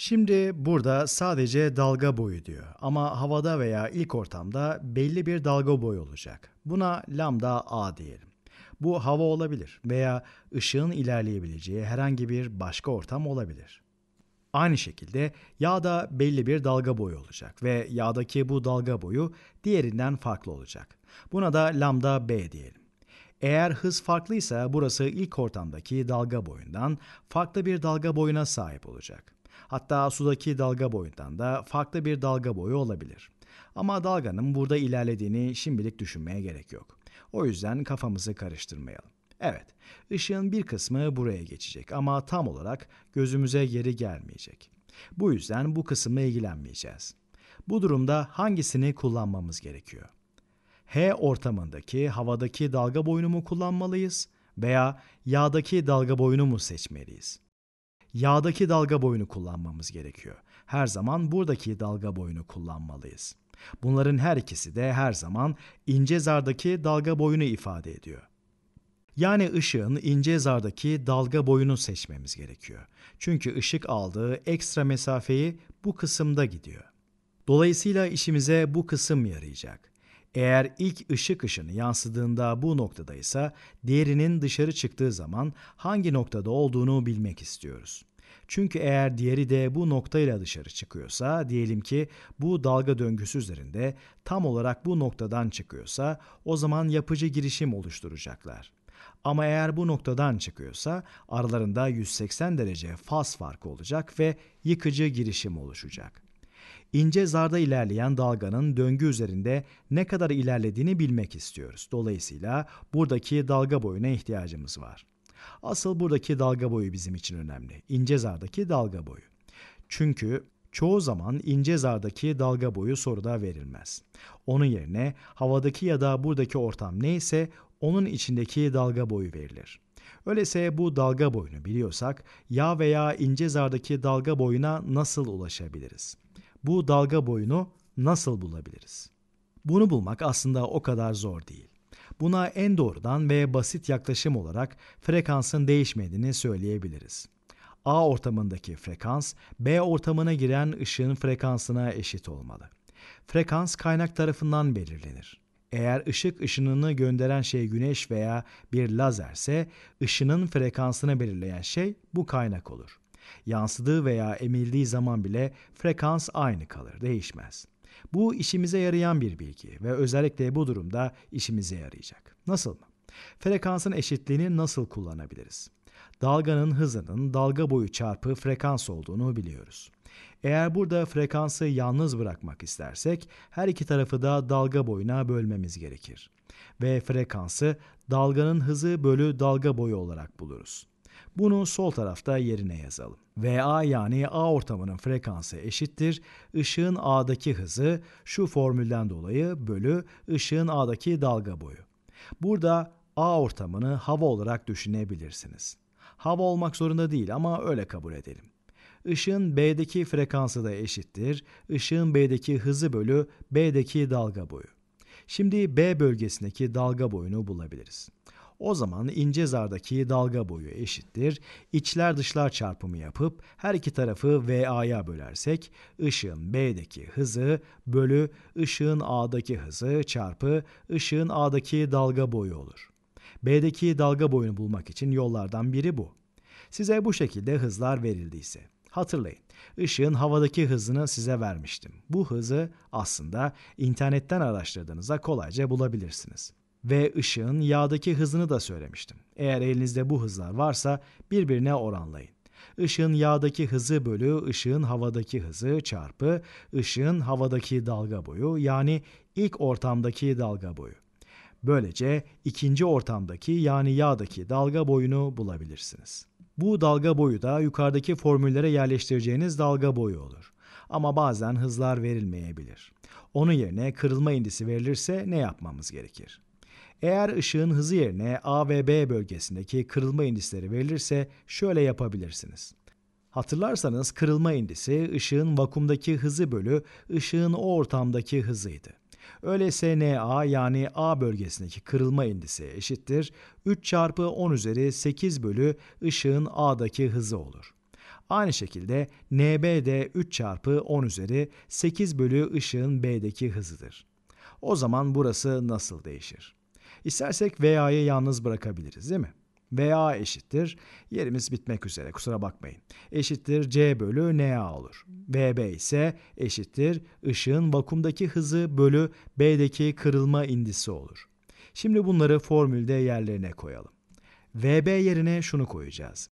Şimdi burada sadece dalga boyu diyor ama havada veya ilk ortamda belli bir dalga boyu olacak. Buna lambda a diyelim. Bu hava olabilir veya ışığın ilerleyebileceği herhangi bir başka ortam olabilir. Aynı şekilde yağda belli bir dalga boyu olacak ve yağdaki bu dalga boyu diğerinden farklı olacak. Buna da lambda b diyelim. Eğer hız farklıysa burası ilk ortamdaki dalga boyundan farklı bir dalga boyuna sahip olacak. Hatta sudaki dalga boyundan da farklı bir dalga boyu olabilir. Ama dalganın burada ilerlediğini şimdilik düşünmeye gerek yok. O yüzden kafamızı karıştırmayalım. Evet, ışığın bir kısmı buraya geçecek ama tam olarak gözümüze geri gelmeyecek. Bu yüzden bu kısımla ilgilenmeyeceğiz. Bu durumda hangisini kullanmamız gerekiyor? H ortamındaki havadaki dalga boyunu mu kullanmalıyız veya yağdaki dalga boyunu mu seçmeliyiz? yağdaki dalga boyunu kullanmamız gerekiyor. Her zaman buradaki dalga boyunu kullanmalıyız. Bunların her ikisi de her zaman ince zardaki dalga boyunu ifade ediyor. Yani ışığın ince zardaki dalga boyunu seçmemiz gerekiyor. Çünkü ışık aldığı ekstra mesafeyi bu kısımda gidiyor. Dolayısıyla işimize bu kısım yarayacak. Eğer ilk ışık ışını yansıdığında bu noktadaysa, diğerinin dışarı çıktığı zaman hangi noktada olduğunu bilmek istiyoruz. Çünkü eğer diğeri de bu noktayla dışarı çıkıyorsa, diyelim ki bu dalga döngüsü üzerinde tam olarak bu noktadan çıkıyorsa, o zaman yapıcı girişim oluşturacaklar. Ama eğer bu noktadan çıkıyorsa aralarında 180 derece faz farkı olacak ve yıkıcı girişim oluşacak ince zarda ilerleyen dalganın döngü üzerinde ne kadar ilerlediğini bilmek istiyoruz. Dolayısıyla buradaki dalga boyuna ihtiyacımız var. Asıl buradaki dalga boyu bizim için önemli. İnce zardaki dalga boyu. Çünkü çoğu zaman ince zardaki dalga boyu soruda verilmez. Onun yerine havadaki ya da buradaki ortam neyse onun içindeki dalga boyu verilir. Öyleyse bu dalga boyunu biliyorsak yağ veya ince zardaki dalga boyuna nasıl ulaşabiliriz? bu dalga boyunu nasıl bulabiliriz? Bunu bulmak aslında o kadar zor değil. Buna en doğrudan ve basit yaklaşım olarak frekansın değişmediğini söyleyebiliriz. A ortamındaki frekans B ortamına giren ışığın frekansına eşit olmalı. Frekans kaynak tarafından belirlenir. Eğer ışık ışınını gönderen şey güneş veya bir lazerse ışının frekansını belirleyen şey bu kaynak olur. Yansıdığı veya emildiği zaman bile frekans aynı kalır, değişmez. Bu işimize yarayan bir bilgi ve özellikle bu durumda işimize yarayacak. Nasıl mı? Frekansın eşitliğini nasıl kullanabiliriz? Dalganın hızının dalga boyu çarpı frekans olduğunu biliyoruz. Eğer burada frekansı yalnız bırakmak istersek her iki tarafı da dalga boyuna bölmemiz gerekir. Ve frekansı dalganın hızı bölü dalga boyu olarak buluruz. Bunu sol tarafta yerine yazalım. VA yani A ortamının frekansı eşittir. ışığın A'daki hızı şu formülden dolayı bölü ışığın A'daki dalga boyu. Burada A ortamını hava olarak düşünebilirsiniz. Hava olmak zorunda değil ama öyle kabul edelim. Işığın B'deki frekansı da eşittir. ışığın B'deki hızı bölü B'deki dalga boyu. Şimdi B bölgesindeki dalga boyunu bulabiliriz. O zaman ince zardaki dalga boyu eşittir. İçler dışlar çarpımı yapıp her iki tarafı VA'ya bölersek ışığın B'deki hızı bölü ışığın A'daki hızı çarpı ışığın A'daki dalga boyu olur. B'deki dalga boyunu bulmak için yollardan biri bu. Size bu şekilde hızlar verildiyse. Hatırlayın, ışığın havadaki hızını size vermiştim. Bu hızı aslında internetten araştırdığınızda kolayca bulabilirsiniz ve ışığın yağdaki hızını da söylemiştim. Eğer elinizde bu hızlar varsa birbirine oranlayın. Işığın yağdaki hızı bölü ışığın havadaki hızı çarpı ışığın havadaki dalga boyu yani ilk ortamdaki dalga boyu. Böylece ikinci ortamdaki yani yağdaki dalga boyunu bulabilirsiniz. Bu dalga boyu da yukarıdaki formüllere yerleştireceğiniz dalga boyu olur. Ama bazen hızlar verilmeyebilir. Onun yerine kırılma indisi verilirse ne yapmamız gerekir? Eğer ışığın hızı yerine A ve B bölgesindeki kırılma indisleri verilirse şöyle yapabilirsiniz. Hatırlarsanız kırılma indisi ışığın vakumdaki hızı bölü ışığın o ortamdaki hızıydı. Öyleyse NA yani A bölgesindeki kırılma indisi eşittir 3 çarpı 10 üzeri 8 bölü ışığın A'daki hızı olur. Aynı şekilde NB de 3 çarpı 10 üzeri 8 bölü ışığın B'deki hızıdır. O zaman burası nasıl değişir? İstersek VA'yı yalnız bırakabiliriz değil mi? VA eşittir. Yerimiz bitmek üzere kusura bakmayın. Eşittir C bölü NA olur. VB ise eşittir ışığın vakumdaki hızı bölü B'deki kırılma indisi olur. Şimdi bunları formülde yerlerine koyalım. VB yerine şunu koyacağız.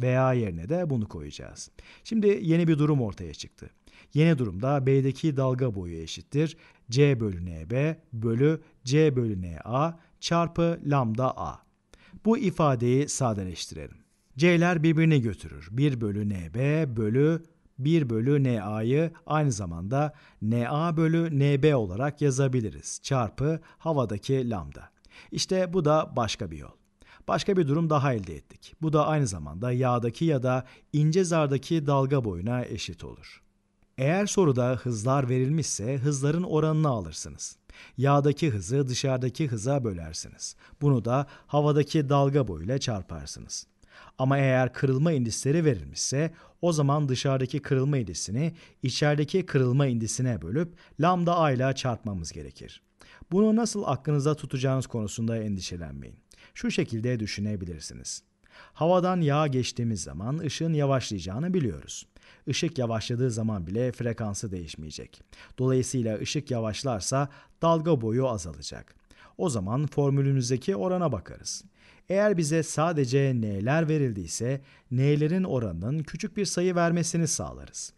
VA yerine de bunu koyacağız. Şimdi yeni bir durum ortaya çıktı. Yeni durumda B'deki dalga boyu eşittir C bölü NB bölü C bölü NA çarpı lambda A. Bu ifadeyi sadeleştirelim. C'ler birbirini götürür. 1 bölü NB bölü 1 bölü NA'yı aynı zamanda NA bölü NB olarak yazabiliriz. Çarpı havadaki lambda. İşte bu da başka bir yol. Başka bir durum daha elde ettik. Bu da aynı zamanda yağdaki ya da ince zardaki dalga boyuna eşit olur. Eğer soruda hızlar verilmişse hızların oranını alırsınız. Yağdaki hızı dışarıdaki hıza bölersiniz. Bunu da havadaki dalga boyuyla çarparsınız. Ama eğer kırılma indisleri verilmişse o zaman dışarıdaki kırılma indisini içerideki kırılma indisine bölüp lambda a ile çarpmamız gerekir. Bunu nasıl aklınıza tutacağınız konusunda endişelenmeyin. Şu şekilde düşünebilirsiniz. Havadan yağ geçtiğimiz zaman ışığın yavaşlayacağını biliyoruz ışık yavaşladığı zaman bile frekansı değişmeyecek. Dolayısıyla ışık yavaşlarsa dalga boyu azalacak. O zaman formülümüzdeki orana bakarız. Eğer bize sadece n'ler verildiyse n'lerin oranının küçük bir sayı vermesini sağlarız.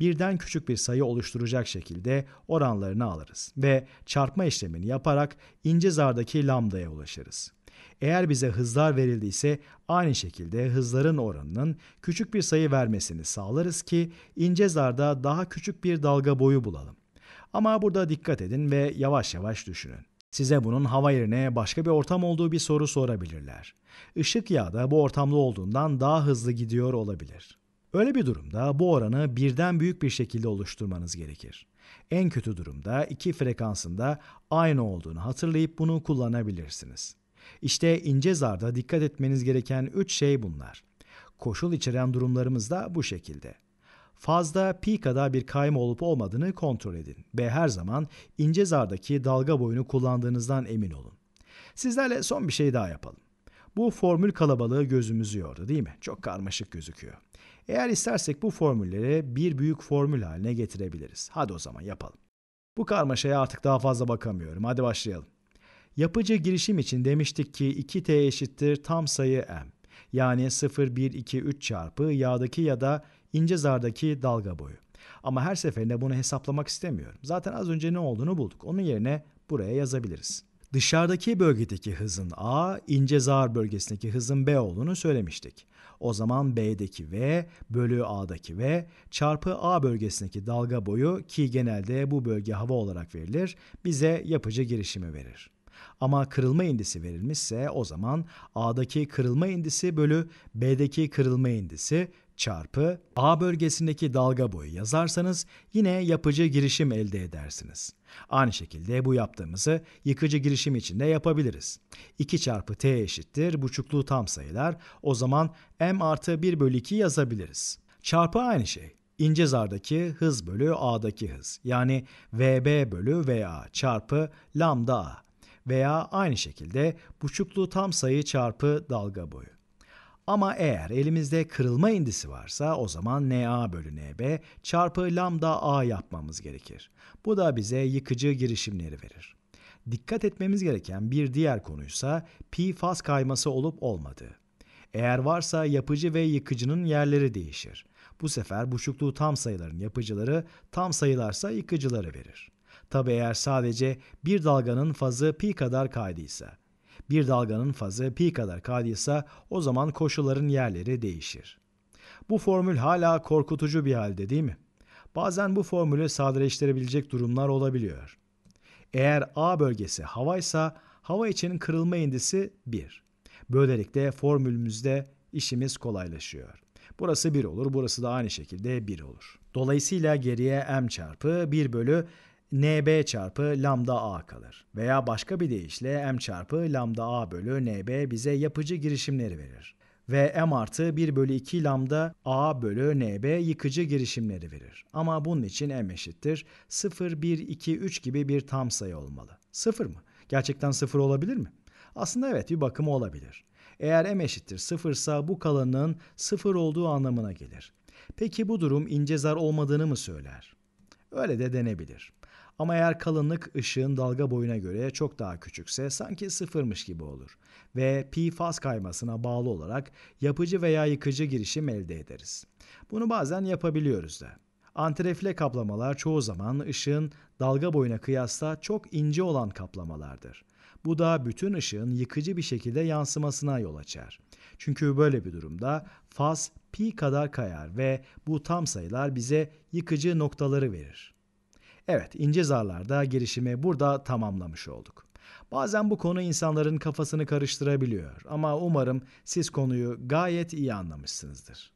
Birden küçük bir sayı oluşturacak şekilde oranlarını alırız ve çarpma işlemini yaparak ince zardaki lambdaya ulaşırız. Eğer bize hızlar verildiyse aynı şekilde hızların oranının küçük bir sayı vermesini sağlarız ki ince zarda daha küçük bir dalga boyu bulalım. Ama burada dikkat edin ve yavaş yavaş düşünün. Size bunun hava yerine başka bir ortam olduğu bir soru sorabilirler. Işık yağı da bu ortamda olduğundan daha hızlı gidiyor olabilir. Öyle bir durumda bu oranı birden büyük bir şekilde oluşturmanız gerekir. En kötü durumda iki frekansında aynı olduğunu hatırlayıp bunu kullanabilirsiniz. İşte ince zarda dikkat etmeniz gereken üç şey bunlar. Koşul içeren durumlarımız da bu şekilde. Fazla pi kadar bir kayma olup olmadığını kontrol edin ve her zaman ince zardaki dalga boyunu kullandığınızdan emin olun. Sizlerle son bir şey daha yapalım. Bu formül kalabalığı gözümüzü yordu değil mi? Çok karmaşık gözüküyor. Eğer istersek bu formülleri bir büyük formül haline getirebiliriz. Hadi o zaman yapalım. Bu karmaşaya artık daha fazla bakamıyorum. Hadi başlayalım. Yapıcı girişim için demiştik ki 2t eşittir tam sayı m. Yani 0, 1, 2, 3 çarpı yağdaki ya da ince zardaki dalga boyu. Ama her seferinde bunu hesaplamak istemiyorum. Zaten az önce ne olduğunu bulduk. Onun yerine buraya yazabiliriz. Dışarıdaki bölgedeki hızın A, ince zar bölgesindeki hızın B olduğunu söylemiştik. O zaman B'deki V bölü A'daki V çarpı A bölgesindeki dalga boyu ki genelde bu bölge hava olarak verilir bize yapıcı girişimi verir. Ama kırılma indisi verilmişse o zaman A'daki kırılma indisi bölü B'deki kırılma indisi çarpı A bölgesindeki dalga boyu yazarsanız yine yapıcı girişim elde edersiniz. Aynı şekilde bu yaptığımızı yıkıcı girişim için de yapabiliriz. 2 çarpı t eşittir buçuklu tam sayılar o zaman m artı 1 bölü 2 yazabiliriz. Çarpı aynı şey. İnce zardaki hız bölü a'daki hız yani vb bölü va çarpı lambda a veya aynı şekilde buçuklu tam sayı çarpı dalga boyu. Ama eğer elimizde kırılma indisi varsa o zaman NA bölü NB çarpı lambda A yapmamız gerekir. Bu da bize yıkıcı girişimleri verir. Dikkat etmemiz gereken bir diğer konuysa pi faz kayması olup olmadığı. Eğer varsa yapıcı ve yıkıcının yerleri değişir. Bu sefer buçukluğu tam sayıların yapıcıları, tam sayılarsa yıkıcıları verir. Tabi eğer sadece bir dalganın fazı pi kadar kaydıysa. Bir dalganın fazı pi kadar kaydıysa o zaman koşulların yerleri değişir. Bu formül hala korkutucu bir halde değil mi? Bazen bu formülü sadeleştirebilecek durumlar olabiliyor. Eğer A bölgesi havaysa hava için kırılma indisi 1. Böylelikle formülümüzde işimiz kolaylaşıyor. Burası 1 olur, burası da aynı şekilde 1 olur. Dolayısıyla geriye m çarpı 1 bölü nb çarpı lambda a kalır. Veya başka bir deyişle m çarpı lambda a bölü nb bize yapıcı girişimleri verir. Ve m artı 1 bölü 2 lambda a bölü nb yıkıcı girişimleri verir. Ama bunun için m eşittir 0, 1, 2, 3 gibi bir tam sayı olmalı. 0 mı? Gerçekten 0 olabilir mi? Aslında evet bir bakımı olabilir. Eğer m eşittir 0 ise bu kalanın 0 olduğu anlamına gelir. Peki bu durum ince zar olmadığını mı söyler? Öyle de denebilir. Ama eğer kalınlık ışığın dalga boyuna göre çok daha küçükse sanki sıfırmış gibi olur. Ve pi faz kaymasına bağlı olarak yapıcı veya yıkıcı girişim elde ederiz. Bunu bazen yapabiliyoruz da. Antirefle kaplamalar çoğu zaman ışığın dalga boyuna kıyasla çok ince olan kaplamalardır. Bu da bütün ışığın yıkıcı bir şekilde yansımasına yol açar. Çünkü böyle bir durumda faz pi kadar kayar ve bu tam sayılar bize yıkıcı noktaları verir. Evet, ince zarlarda girişimi burada tamamlamış olduk. Bazen bu konu insanların kafasını karıştırabiliyor ama umarım siz konuyu gayet iyi anlamışsınızdır.